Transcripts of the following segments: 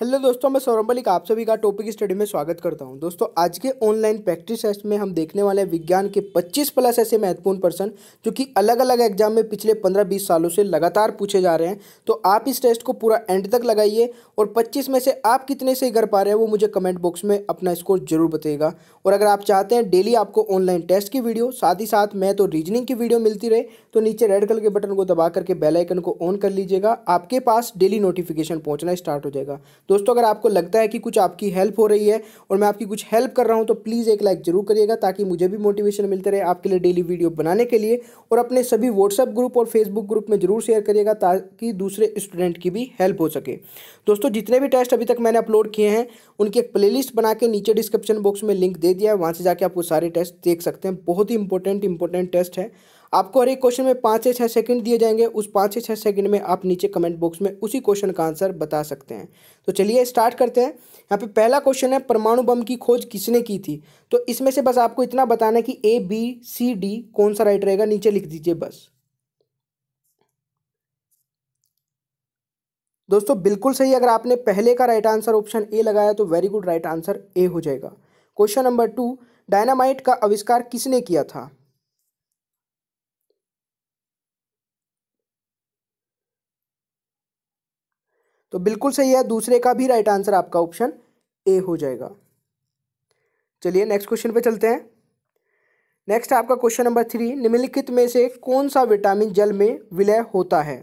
hello दोस्तों मैं सौरभ मलिक आप सभी का टॉपिक स्टडी में स्वागत करता हूं दोस्तों आज के ऑनलाइन प्रैक्टिस टेस्ट में हम देखने वाले हैं विज्ञान के 25 प्लस ऐसे महत्वपूर्ण पर्सन जो कि अलग अलग एग्जाम में पिछले 15-20 सालों से लगातार पूछे जा रहे हैं तो आप इस टेस्ट को पूरा एंड तक लगाइए और पच्चीस में से आप कितने से कर पा रहे हैं वो मुझे कमेंट बॉक्स में अपना स्कोर जरूर बताएगा और अगर आप चाहते हैं डेली आपको ऑनलाइन टेस्ट की वीडियो साथ ही साथ मैं तो रीजनिंग की वीडियो मिलती रहे तो नीचे रेड कलर के बटन को दबा करके बेलाइकन को ऑन कर लीजिएगा आपके पास डेली नोटिफिकेशन पहुँचना स्टार्ट हो जाएगा दोस्तों अगर आपको लगता है कि कुछ आपकी हेल्प हो रही है और मैं आपकी कुछ हेल्प कर रहा हूँ तो प्लीज़ एक लाइक ज़रूर करिएगा ताकि मुझे भी मोटिवेशन मिलते रहे आपके लिए डेली वीडियो बनाने के लिए और अपने सभी व्हाट्सअप ग्रुप और फेसबुक ग्रुप में ज़रूर शेयर करिएगा ताकि दूसरे स्टूडेंट की भी हेल्प हो सके दोस्तों जितने भी टेस्ट अभी तक मैंने अपलोड किए हैं उनकी एक लिस्ट बना के नीचे डिस्क्रिप्शन बॉक्स में लिंक दे दिया है वहाँ से जाके आप वो सारे टेस्ट देख सकते हैं बहुत ही इंपॉर्टेंट इंपॉर्टेंट टेस्ट है आपको हर एक क्वेश्चन में पाँच से छः सेकंड दिए जाएंगे उस पाँच से छः सेकंड में आप नीचे कमेंट बॉक्स में उसी क्वेश्चन का आंसर बता सकते हैं तो चलिए स्टार्ट करते हैं यहाँ पे पहला क्वेश्चन है परमाणु बम की खोज किसने की थी तो इसमें से बस आपको इतना बताना है कि ए बी सी डी कौन सा राइट रहेगा नीचे लिख दीजिए बस दोस्तों बिल्कुल सही अगर आपने पहले का राइट आंसर ऑप्शन ए लगाया तो very good right answer A हो जाएगा क्वेश्चन नंबर टू डायनामाइट का आविष्कार किसने किया था तो बिल्कुल सही है दूसरे का भी राइट आंसर आपका ऑप्शन ए हो जाएगा चलिए नेक्स्ट क्वेश्चन पे चलते हैं नेक्स्ट आपका क्वेश्चन नंबर थ्री निम्नलिखित में से कौन सा विटामिन जल में विलय होता है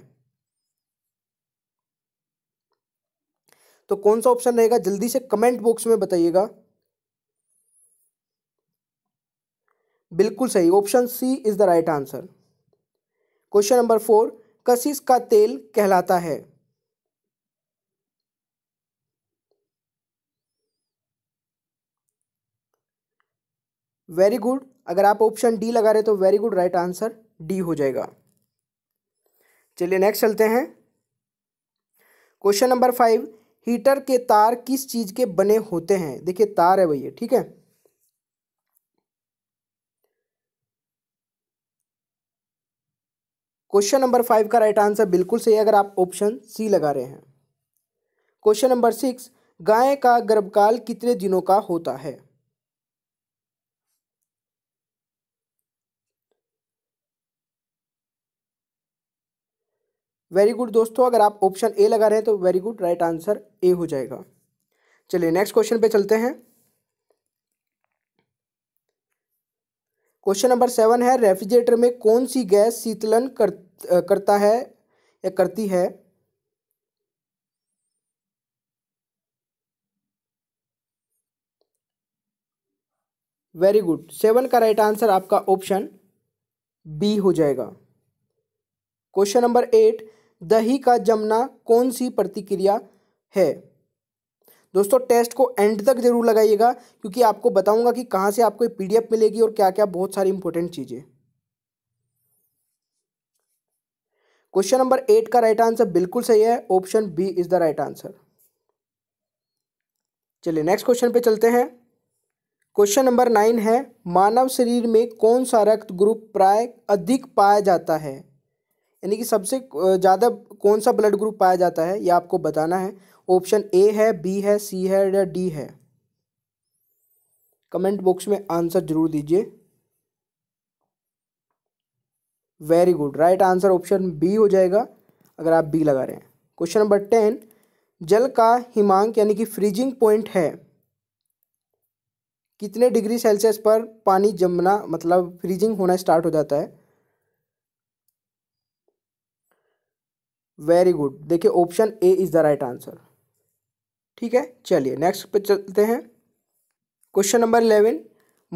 तो कौन सा ऑप्शन रहेगा जल्दी से कमेंट बॉक्स में बताइएगा बिल्कुल सही option C is the right answer question number four कशिश का तेल कहलाता है वेरी गुड अगर आप ऑप्शन डी लगा रहे तो very good right answer D हो जाएगा चलिए नेक्स्ट चलते हैं क्वेश्चन नंबर फाइव हीटर के तार किस चीज के बने होते हैं देखिए तार है भैया ठीक है क्वेश्चन नंबर फाइव का राइट आंसर बिल्कुल सही है अगर आप ऑप्शन सी लगा रहे हैं क्वेश्चन नंबर सिक्स गाय का गर्भकाल कितने दिनों का होता है वेरी गुड दोस्तों अगर आप ऑप्शन ए लगा रहे हैं तो very good right answer A हो जाएगा चलिए नेक्स्ट क्वेश्चन पे चलते हैं क्वेश्चन नंबर सेवन है रेफ्रिजरेटर में कौन सी गैस शीतलन कर, करता है या करती है वेरी गुड सेवन का राइट आंसर आपका ऑप्शन बी हो जाएगा क्वेश्चन नंबर एट दही का जमना कौन सी प्रतिक्रिया है दोस्तों टेस्ट को एंड तक जरूर लगाइएगा क्योंकि आपको बताऊंगा कि कहां से आपको पीडीएफ मिलेगी और क्या क्या बहुत सारी इंपॉर्टेंट चीज़ें क्वेश्चन नंबर एट का राइट आंसर बिल्कुल सही है option B is the right answer चलिए नेक्स्ट क्वेश्चन पे चलते हैं क्वेश्चन नंबर नाइन है मानव शरीर में कौन सा रक्त ग्रुप प्राय अधिक पाया जाता है यानी कि सबसे ज़्यादा कौन सा ब्लड ग्रुप पाया जाता है ये आपको बताना है ऑप्शन ए है बी है सी है या डी है कमेंट बॉक्स में आंसर जरूर दीजिए very good right answer option B हो जाएगा अगर आप बी लगा रहे हैं क्वेश्चन नंबर टेन जल का हिमांक यानी कि फ्रीजिंग पॉइंट है कितने डिग्री सेल्सियस पर पानी जमना मतलब फ्रीजिंग होना स्टार्ट हो जाता है वेरी गुड देखिए option A is the right answer ठीक है चलिए नेक्स्ट पे चलते हैं क्वेश्चन नंबर इलेवन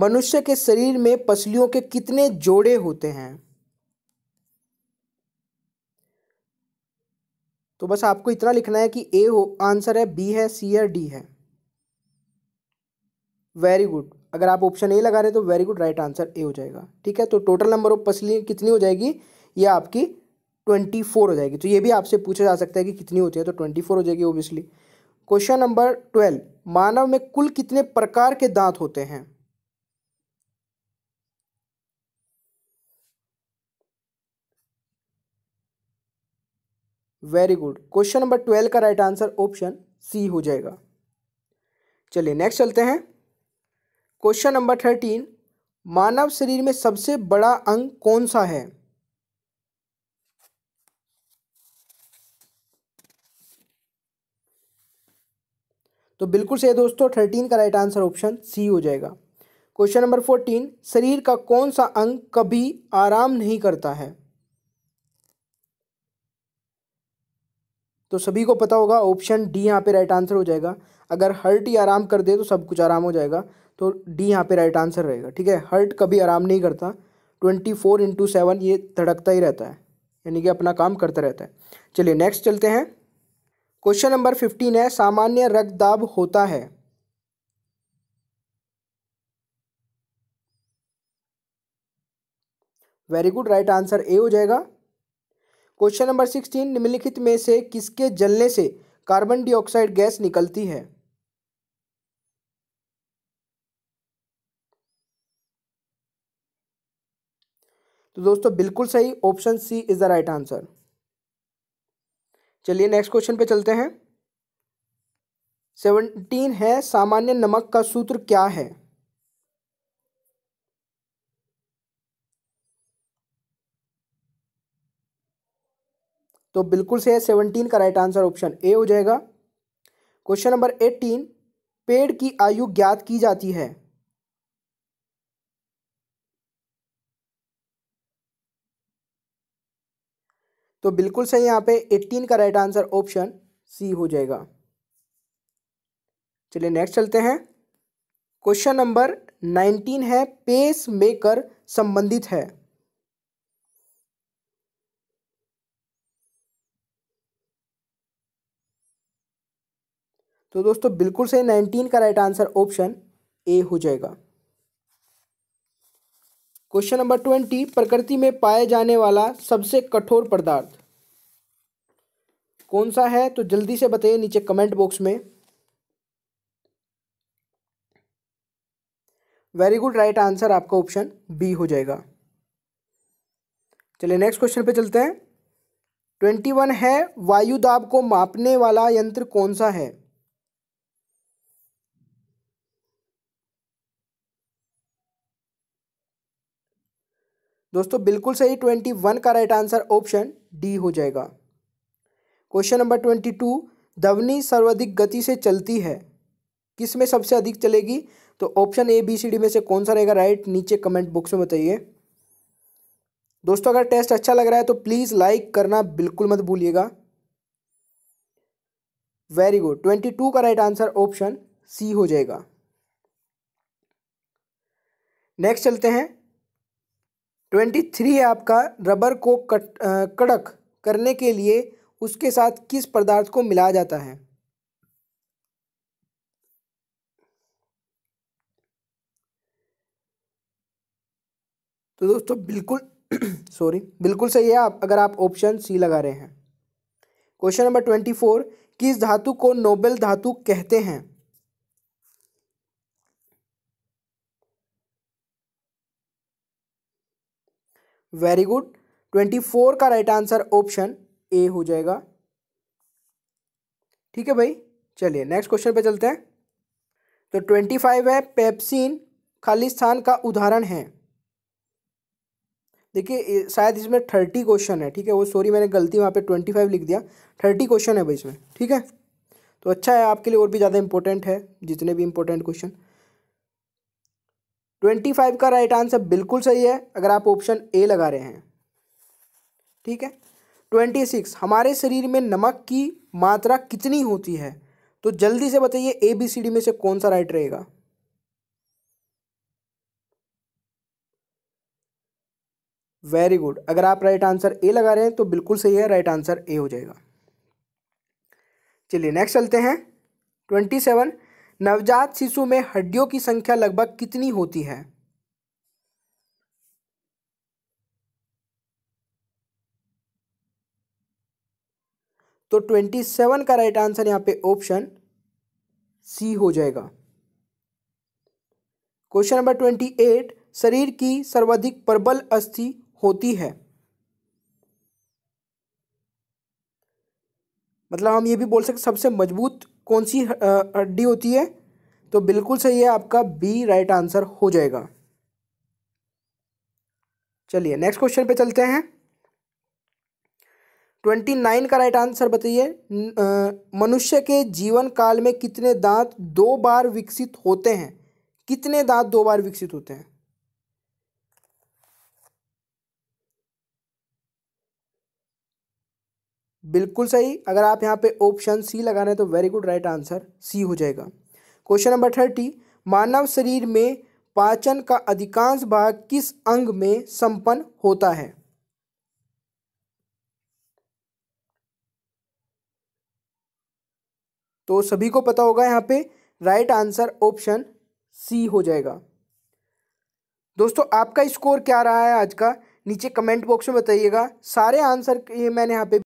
मनुष्य के शरीर में पसलियों के कितने जोड़े होते हैं तो बस आपको इतना लिखना है कि ए हो आंसर है बी है सी है डी है वेरी गुड अगर आप ऑप्शन ए लगा रहे तो very good right answer A हो जाएगा ठीक है तो टोटल नंबर ऑफ पसली कितनी हो जाएगी ये आपकी ट्वेंटी फोर हो जाएगी तो ये भी आपसे पूछा जा सकता है कि कितनी होती है तो ट्वेंटी फोर हो जाएगी ओबियसली क्वेश्चन नंबर ट्वेल्व मानव में कुल कितने प्रकार के दांत होते हैं very good question number twelve का राइट आंसर ऑप्शन सी हो जाएगा चलिए नेक्स्ट चलते हैं क्वेश्चन नंबर थर्टीन मानव शरीर में सबसे बड़ा अंग कौन सा है तो बिल्कुल सही दोस्तों थर्टीन का राइट आंसर ऑप्शन सी हो जाएगा क्वेश्चन नंबर फोर्टीन शरीर का कौन सा अंग कभी आराम नहीं करता है तो सभी को पता होगा ऑप्शन डी यहाँ पे राइट आंसर हो जाएगा अगर हर्ट ही आराम कर दे तो सब कुछ आराम हो जाएगा तो डी यहाँ पे राइट आंसर रहेगा ठीक है हर्ट कभी आराम नहीं करता ट्वेंटी फोर इंटू सेवन ये धड़कता ही रहता है यानी कि अपना काम करता रहता है चलिए नेक्स्ट चलते हैं क्वेश्चन नंबर फिफ्टीन है सामान्य रक्तदाब होता है very good right answer A हो जाएगा क्वेश्चन नंबर सिक्सटीन निम्नलिखित में से किसके जलने से कार्बन डाइऑक्साइड गैस निकलती है तो दोस्तों बिल्कुल सही option C is the right answer चलिए नेक्स्ट क्वेश्चन पे चलते हैं सेवनटीन है सामान्य नमक का सूत्र क्या है तो बिल्कुल से है सेवनटीन का राइट आंसर ऑप्शन ए हो जाएगा क्वेश्चन नंबर एट्टीन पेड़ की आयु ज्ञात की जाती है तो बिल्कुल सही यहाँ पे एट्टीन का राइट आंसर ऑप्शन सी हो जाएगा चलिए नेक्स्ट चलते हैं क्वेश्चन नंबर नाइनटीन है पेस मेकर संबंधित है तो दोस्तों बिल्कुल सही नाइनटीन का राइट आंसर ऑप्शन ए हो जाएगा क्वेश्चन नंबर ट्वेंटी प्रकृति में पाए जाने वाला सबसे कठोर पदार्थ कौन सा है तो जल्दी से बताइए नीचे कमेंट बॉक्स में वेरी गुड राइट आंसर आपका ऑप्शन बी हो जाएगा चलिए नेक्स्ट क्वेश्चन पे चलते हैं ट्वेंटी वन है वायु दाब को मापने वाला यंत्र कौन सा है दोस्तों बिल्कुल सही ट्वेंटी वन का राइट आंसर ऑप्शन डी हो जाएगा क्वेश्चन नंबर ट्वेंटी टू धवनी सर्वाधिक गति से चलती है किस में सबसे अधिक चलेगी तो option A B C D में से कौन सा रहेगा राइट नीचे कमेंट बॉक्स में बताइए दोस्तों अगर टेस्ट अच्छा लग रहा है तो प्लीज़ लाइक करना बिल्कुल मत भूलिएगा वेरी गुड ट्वेंटी टू का राइट आंसर ऑप्शन सी हो जाएगा नेक्स्ट चलते हैं ट्वेंटी थ्री है आपका रबर को कट कड़क करने के लिए उसके साथ किस पदार्थ को मिलाया जाता है तो दोस्तों बिल्कुल सॉरी बिल्कुल सही है आप अगर आप ऑप्शन सी लगा रहे हैं क्वेश्चन नंबर ट्वेंटी फोर किस धातु को नोबेल धातु कहते हैं वेरी गुड ट्वेंटी फोर का राइट आंसर ऑप्शन ए हो जाएगा ठीक है भाई चलिए नेक्स्ट क्वेश्चन पे चलते हैं तो ट्वेंटी फाइव है पेप्सिन खालिस्तान का उदाहरण है देखिए शायद इसमें थर्टी क्वेश्चन है ठीक है वो सॉरी मैंने गलती वहाँ पे ट्वेंटी फाइव लिख दिया थर्टी क्वेश्चन है भाई इसमें ठीक है तो अच्छा है आपके लिए और भी ज़्यादा इंपॉर्टेंट है जितने भी इंपॉर्टेंट क्वेश्चन ट्वेंटी फाइव का राइट आंसर बिल्कुल सही है अगर आप ऑप्शन ए लगा रहे हैं ठीक है ट्वेंटी सिक्स हमारे शरीर में नमक की मात्रा कितनी होती है तो जल्दी से बताइए ए बी सी डी में से कौन सा राइट रहेगा वेरी गुड अगर आप राइट आंसर ए लगा रहे हैं तो बिल्कुल सही है राइट आंसर ए हो जाएगा चलिए नेक्स्ट चलते हैं ट्वेंटी सेवन नवजात शिशु में हड्डियों की संख्या लगभग कितनी होती है तो ट्वेंटी सेवन का राइट आंसर यहां पे ऑप्शन सी हो जाएगा क्वेश्चन नंबर ट्वेंटी एट शरीर की सर्वाधिक प्रबल अस्थि होती है मतलब हम ये भी बोल सकते सबसे मजबूत कौन सी हड्डी होती है तो बिल्कुल सही है आपका बी राइट आंसर हो जाएगा चलिए नेक्स्ट क्वेश्चन पे चलते हैं ट्वेंटी नाइन का राइट आंसर बताइए मनुष्य के जीवन काल में कितने दांत दो बार विकसित होते हैं कितने दांत दो बार विकसित होते हैं बिल्कुल सही अगर आप यहाँ पे ऑप्शन सी लगा रहे हैं तो very good right answer C हो जाएगा क्वेश्चन नंबर थर्टी मानव शरीर में पाचन का अधिकांश भाग किस अंग में संपन्न होता है तो सभी को पता होगा यहाँ पे राइट आंसर ऑप्शन सी हो जाएगा दोस्तों आपका स्कोर क्या रहा है आज का नीचे कमेंट बॉक्स में बताइएगा सारे आंसर मैंने यहाँ पे